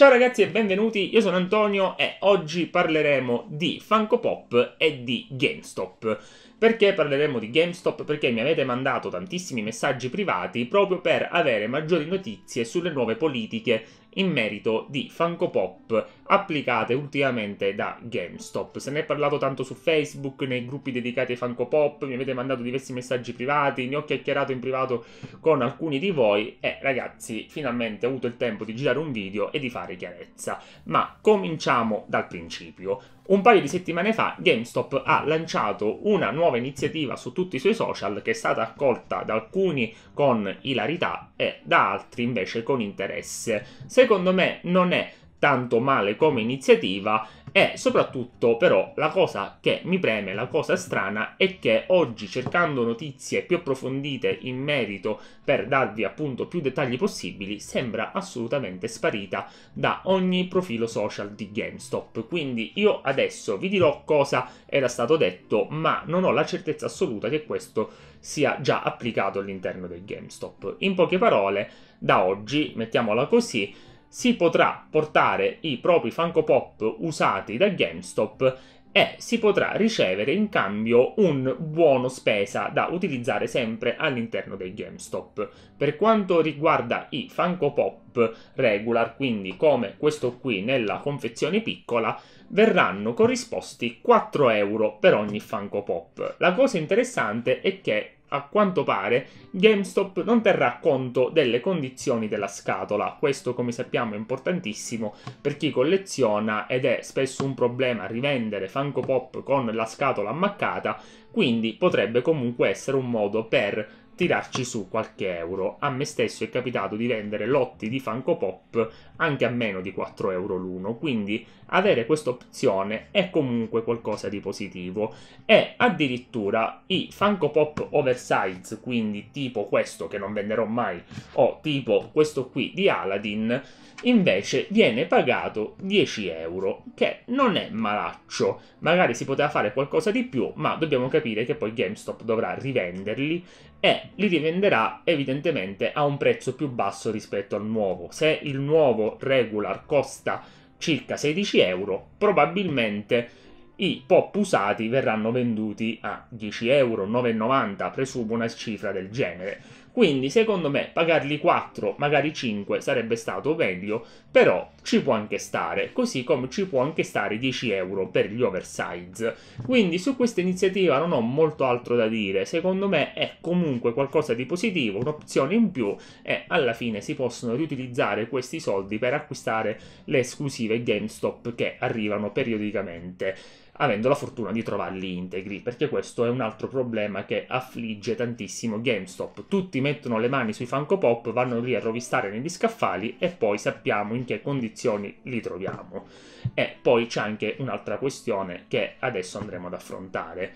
Ciao ragazzi e benvenuti, io sono Antonio e oggi parleremo di Funko Pop e di GameStop. Perché parleremo di GameStop? Perché mi avete mandato tantissimi messaggi privati proprio per avere maggiori notizie sulle nuove politiche in merito di Funko Pop applicate ultimamente da GameStop. Se ne è parlato tanto su Facebook, nei gruppi dedicati ai Funko Pop, mi avete mandato diversi messaggi privati, ne ho chiacchierato in privato con alcuni di voi e ragazzi, finalmente ho avuto il tempo di girare un video e di fare chiarezza. Ma cominciamo dal principio un paio di settimane fa GameStop ha lanciato una nuova iniziativa su tutti i suoi social che è stata accolta da alcuni con ilarità e da altri invece con interesse. Secondo me non è tanto male come iniziativa e soprattutto però la cosa che mi preme, la cosa strana è che oggi cercando notizie più approfondite in merito per darvi appunto più dettagli possibili sembra assolutamente sparita da ogni profilo social di GameStop. Quindi io adesso vi dirò cosa era stato detto ma non ho la certezza assoluta che questo sia già applicato all'interno del GameStop. In poche parole da oggi, mettiamola così, si potrà portare i propri Funko Pop usati da GameStop e si potrà ricevere in cambio un buono spesa da utilizzare sempre all'interno dei GameStop. Per quanto riguarda i Funko Pop regular, quindi come questo qui nella confezione piccola, verranno corrisposti 4 euro per ogni Funko Pop. La cosa interessante è che a quanto pare GameStop non terrà conto delle condizioni della scatola. Questo, come sappiamo, è importantissimo per chi colleziona ed è spesso un problema rivendere Funko Pop con la scatola ammaccata, quindi potrebbe comunque essere un modo per tirarci su qualche euro. A me stesso è capitato di vendere lotti di Funko Pop anche a meno di 4 euro l'uno, quindi avere questa opzione è comunque qualcosa di positivo. E addirittura i Funko Pop oversize, quindi tipo questo che non venderò mai, o tipo questo qui di Aladdin, invece viene pagato 10 euro, che non è malaccio. Magari si poteva fare qualcosa di più, ma dobbiamo capire che poi GameStop dovrà rivenderli e li rivenderà evidentemente a un prezzo più basso rispetto al nuovo. Se il nuovo regular costa circa 16 euro, probabilmente i pop usati verranno venduti a 10 euro, 9,90, presumo una cifra del genere. Quindi, secondo me, pagarli 4, magari 5 sarebbe stato meglio, però ci può anche stare, così come ci può anche stare 10 euro per gli oversize. Quindi su questa iniziativa non ho molto altro da dire, secondo me è comunque qualcosa di positivo, un'opzione in più e alla fine si possono riutilizzare questi soldi per acquistare le esclusive GameStop che arrivano periodicamente avendo la fortuna di trovarli integri, perché questo è un altro problema che affligge tantissimo GameStop. Tutti mettono le mani sui Funko Pop, vanno lì a rovistare negli scaffali e poi sappiamo in che condizioni li troviamo. E poi c'è anche un'altra questione che adesso andremo ad affrontare.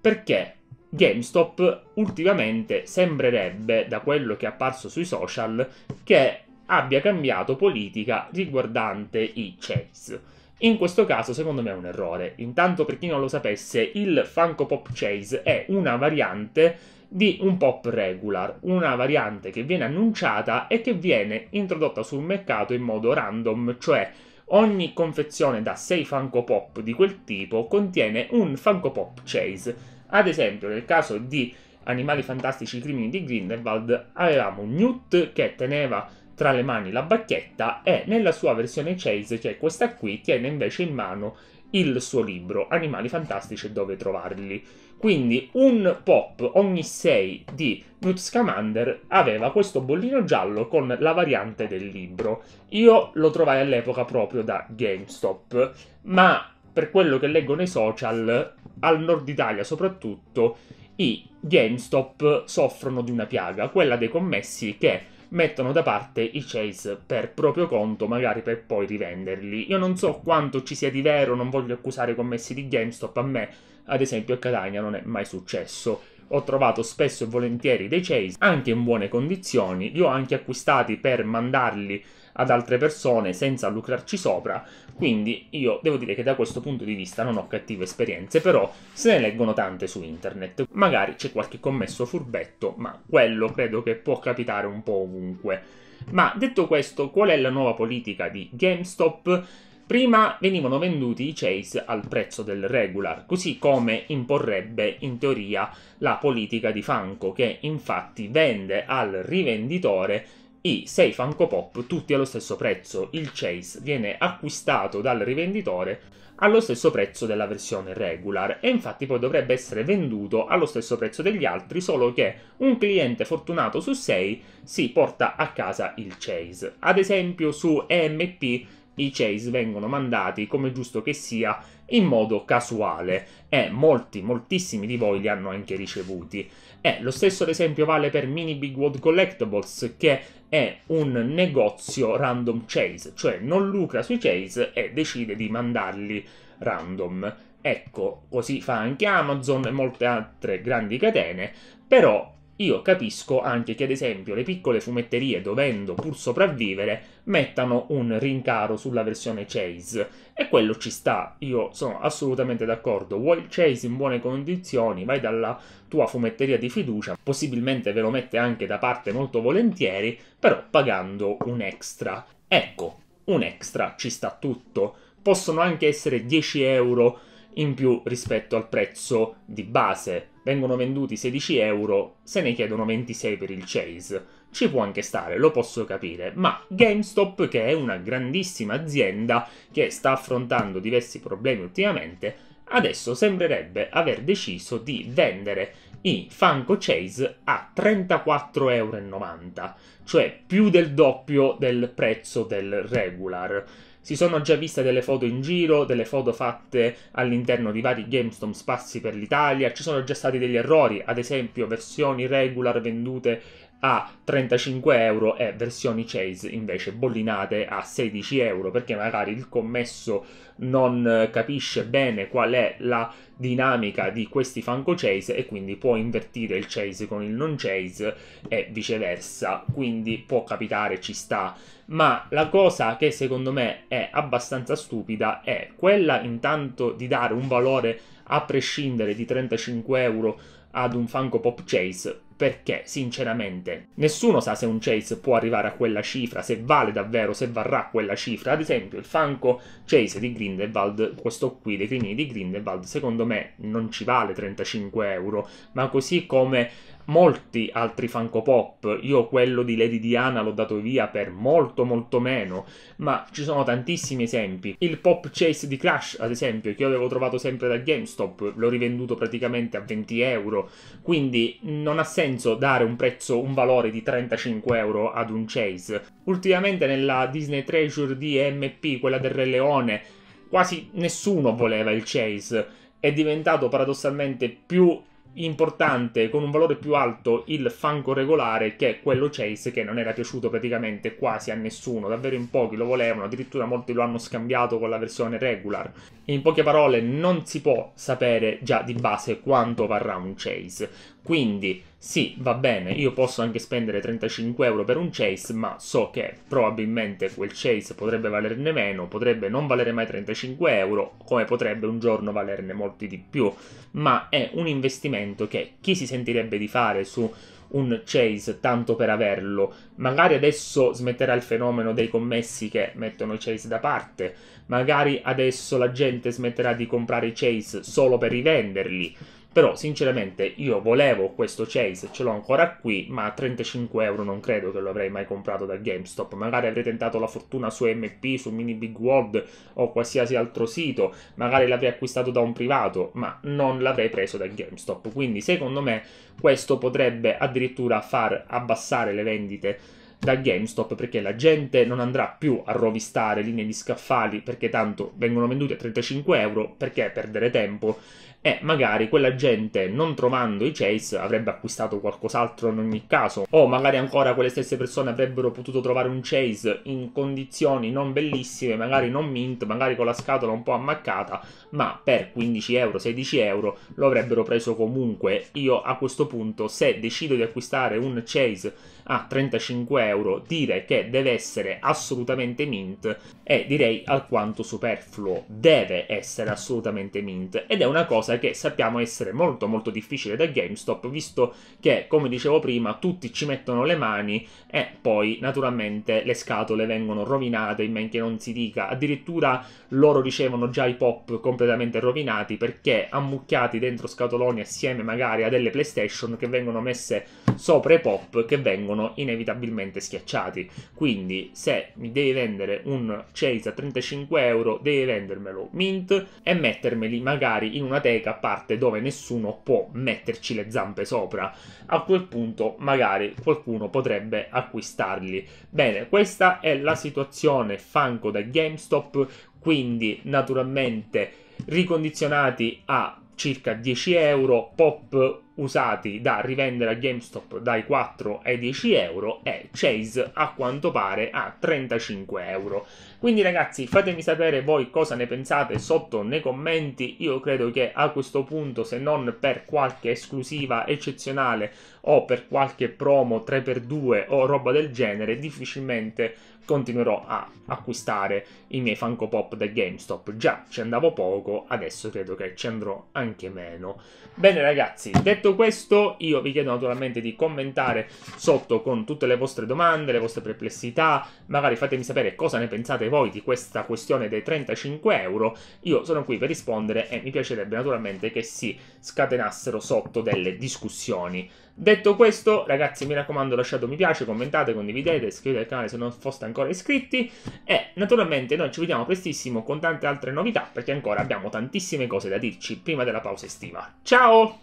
Perché GameStop ultimamente sembrerebbe, da quello che è apparso sui social, che abbia cambiato politica riguardante i chase. In questo caso, secondo me, è un errore. Intanto, per chi non lo sapesse, il Funko Pop Chase è una variante di un pop regular, una variante che viene annunciata e che viene introdotta sul mercato in modo random, cioè ogni confezione da 6 Funko Pop di quel tipo contiene un Funko Pop Chase. Ad esempio, nel caso di Animali Fantastici Crimini di Grindelwald, avevamo Newt che teneva tra le mani la bacchetta e nella sua versione chase cioè questa qui tiene invece in mano il suo libro Animali fantastici e dove trovarli. Quindi un pop ogni 6 di Newt Scamander aveva questo bollino giallo con la variante del libro. Io lo trovai all'epoca proprio da GameStop, ma per quello che leggo nei social, al nord Italia soprattutto, i GameStop soffrono di una piaga, quella dei commessi che mettono da parte i chase per proprio conto, magari per poi rivenderli. Io non so quanto ci sia di vero, non voglio accusare i commessi di GameStop, a me, ad esempio, a Catania non è mai successo ho trovato spesso e volentieri dei chase anche in buone condizioni, li ho anche acquistati per mandarli ad altre persone senza lucrarci sopra, quindi io devo dire che da questo punto di vista non ho cattive esperienze, però se ne leggono tante su internet, magari c'è qualche commesso furbetto, ma quello credo che può capitare un po' ovunque. Ma detto questo, qual è la nuova politica di GameStop? Prima venivano venduti i Chase al prezzo del regular, così come imporrebbe in teoria la politica di Funko, che infatti vende al rivenditore i 6 Funko Pop tutti allo stesso prezzo. Il Chase viene acquistato dal rivenditore allo stesso prezzo della versione regular e infatti poi dovrebbe essere venduto allo stesso prezzo degli altri, solo che un cliente fortunato su 6 si porta a casa il Chase. Ad esempio su EMP i chase vengono mandati, come giusto che sia, in modo casuale e molti, moltissimi di voi li hanno anche ricevuti. E lo stesso ad esempio vale per Mini Big World Collectibles che è un negozio random chase, cioè non lucra sui chase e decide di mandarli random. Ecco, così fa anche Amazon e molte altre grandi catene, però io capisco anche che, ad esempio, le piccole fumetterie, dovendo pur sopravvivere, mettano un rincaro sulla versione Chase. E quello ci sta, io sono assolutamente d'accordo. Vuoi Chase in buone condizioni, vai dalla tua fumetteria di fiducia, possibilmente ve lo mette anche da parte molto volentieri, però pagando un extra. Ecco, un extra ci sta tutto. Possono anche essere 10 euro in più rispetto al prezzo di base vengono venduti 16 euro, se ne chiedono 26 per il Chase. Ci può anche stare, lo posso capire, ma GameStop, che è una grandissima azienda che sta affrontando diversi problemi ultimamente, adesso sembrerebbe aver deciso di vendere i Funko Chase a 34,90€, cioè più del doppio del prezzo del regular. Si sono già viste delle foto in giro, delle foto fatte all'interno di vari GameStop spazi per l'Italia, ci sono già stati degli errori, ad esempio versioni regular vendute a 35 euro e versioni Chase invece bollinate a 16 euro perché magari il commesso non capisce bene qual è la dinamica di questi fanco Chase e quindi può invertire il Chase con il non Chase e viceversa quindi può capitare ci sta ma la cosa che secondo me è abbastanza stupida è quella intanto di dare un valore a prescindere di 35 euro ad un fanco pop Chase perché sinceramente nessuno sa se un Chase può arrivare a quella cifra, se vale davvero, se varrà quella cifra. Ad esempio il Funko Chase di Grindelwald, questo qui dei crimini di Grindelwald, secondo me non ci vale 35 euro, ma così come molti altri Funko Pop. Io quello di Lady Diana l'ho dato via per molto molto meno, ma ci sono tantissimi esempi. Il Pop Chase di Crash, ad esempio, che io avevo trovato sempre da GameStop, l'ho rivenduto praticamente a 20 euro, quindi non ha senso dare un prezzo, un valore di 35 euro ad un Chase. Ultimamente nella Disney Treasure di MP, quella del Re Leone, quasi nessuno voleva il Chase. È diventato paradossalmente più importante, con un valore più alto, il fango regolare che è quello Chase che non era piaciuto praticamente quasi a nessuno, davvero in pochi lo volevano, addirittura molti lo hanno scambiato con la versione regular. In poche parole non si può sapere già di base quanto varrà un Chase. Quindi sì, va bene, io posso anche spendere 35 euro per un chase, ma so che probabilmente quel chase potrebbe valerne meno, potrebbe non valere mai 35 euro, come potrebbe un giorno valerne molti di più, ma è un investimento che chi si sentirebbe di fare su un chase tanto per averlo. Magari adesso smetterà il fenomeno dei commessi che mettono i chase da parte, magari adesso la gente smetterà di comprare i chase solo per rivenderli però sinceramente io volevo questo Chase, ce l'ho ancora qui, ma a 35 euro non credo che lo avrei mai comprato da GameStop. Magari avrei tentato la fortuna su MP, su Mini Big World o qualsiasi altro sito, magari l'avrei acquistato da un privato, ma non l'avrei preso da GameStop. Quindi secondo me questo potrebbe addirittura far abbassare le vendite da GameStop perché la gente non andrà più a rovistare linee di scaffali perché tanto vengono vendute a 35 euro perché perdere tempo e magari quella gente non trovando i chase avrebbe acquistato qualcos'altro in ogni caso o magari ancora quelle stesse persone avrebbero potuto trovare un chase in condizioni non bellissime magari non mint magari con la scatola un po' ammaccata ma per 15 euro 16 euro lo avrebbero preso comunque io a questo punto se decido di acquistare un chase a 35 euro dire che deve essere assolutamente mint è direi alquanto superfluo deve essere assolutamente mint ed è una cosa che sappiamo essere molto molto difficile da GameStop, visto che, come dicevo prima, tutti ci mettono le mani e poi naturalmente le scatole vengono rovinate in men che non si dica. Addirittura loro ricevono già i pop completamente rovinati perché ammucchiati dentro scatoloni assieme magari a delle PlayStation che vengono messe sopra i pop che vengono inevitabilmente schiacciati. Quindi se mi devi vendere un Chase a 35 euro, devi vendermelo mint e mettermeli magari in una teca completa parte dove nessuno può metterci le zampe sopra. A quel punto magari qualcuno potrebbe acquistarli. Bene, questa è la situazione Funko da GameStop, quindi naturalmente ricondizionati a circa 10 euro, pop usati da rivendere a GameStop dai 4 ai 10 euro e Chase a quanto pare a 35 euro. Quindi ragazzi fatemi sapere voi cosa ne pensate sotto nei commenti, io credo che a questo punto se non per qualche esclusiva eccezionale o per qualche promo 3x2 o roba del genere difficilmente continuerò a acquistare i miei Funko Pop da GameStop. Già ci andavo poco, adesso credo che ci andrò anche meno. Bene ragazzi, detto Detto questo, io vi chiedo naturalmente di commentare sotto con tutte le vostre domande, le vostre perplessità, magari fatemi sapere cosa ne pensate voi di questa questione dei 35 euro. Io sono qui per rispondere e mi piacerebbe naturalmente che si scatenassero sotto delle discussioni. Detto questo, ragazzi, mi raccomando, lasciate un mi piace, commentate, condividete, iscrivetevi al canale se non foste ancora iscritti. E naturalmente noi ci vediamo prestissimo con tante altre novità, perché ancora abbiamo tantissime cose da dirci prima della pausa estiva. Ciao!